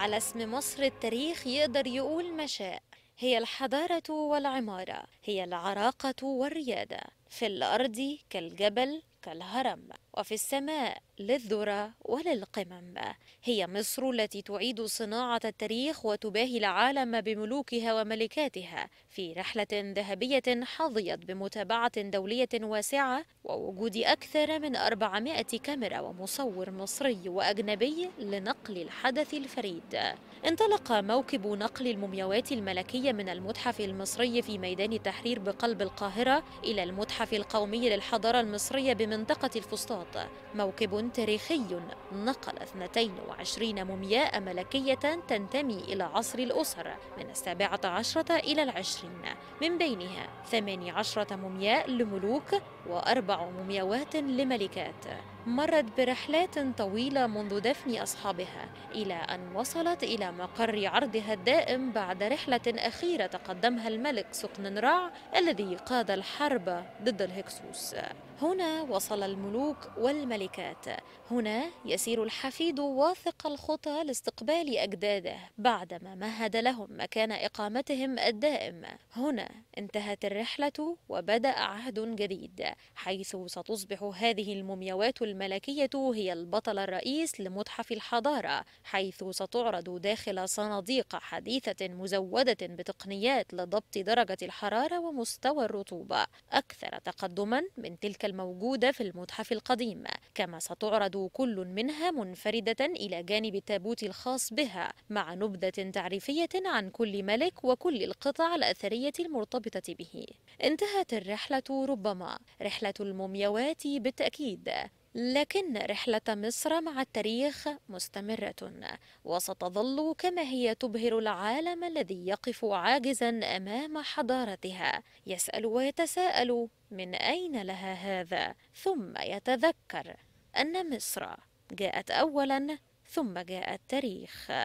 على اسم مصر التاريخ يقدر يقول ما شاء هي الحضارة والعمارة هي العراقة والريادة في الأرض كالجبل كالهرم وفي السماء للذرة وللقمم هي مصر التي تعيد صناعة التاريخ وتباهي العالم بملوكها وملكاتها في رحلة ذهبية حظيت بمتابعة دولية واسعة ووجود أكثر من 400 كاميرا ومصور مصري وأجنبي لنقل الحدث الفريد انطلق موكب نقل المومياوات الملكية من المتحف المصري في ميدان التحرير بقلب القاهرة إلى المتحف القومي للحضارة المصرية بمنطقة الفسطاط موكب تاريخي نقل 22 مومياء ملكية تنتمي إلى عصر الأسر من السابعة عشرة إلى العشرين من بينها 18 مومياء لملوك وأربع مومياوات لملكات مرت برحلات طويلة منذ دفن أصحابها إلى أن وصلت إلى مقر عرضها الدائم بعد رحلة أخيرة تقدمها الملك سقن راع الذي قاد الحرب ضد الهكسوس هنا وصل الملوك والملكات هنا يسير الحفيد واثق الخطى لاستقبال أجداده بعدما مهد لهم مكان إقامتهم الدائم هنا انتهت الرحلة وبدأ عهد جديد حيث ستصبح هذه المومياوات الملكية هي البطل الرئيس لمتحف الحضارة حيث ستعرض داخل صناديق حديثة مزودة بتقنيات لضبط درجة الحرارة ومستوى الرطوبة أكثر تقدما من تلك الموجودة في المتحف القديم كما ستعرض كل منها منفردة إلى جانب التابوت الخاص بها مع نبذة تعريفية عن كل ملك وكل القطع الأثرية المرتبطة به انتهت الرحلة ربما رحلة المومياوات بالتأكيد لكن رحلة مصر مع التاريخ مستمرة وستظل كما هي تبهر العالم الذي يقف عاجزا أمام حضارتها يسأل ويتساءل من أين لها هذا ثم يتذكر أن مصر جاءت أولا ثم جاء التاريخ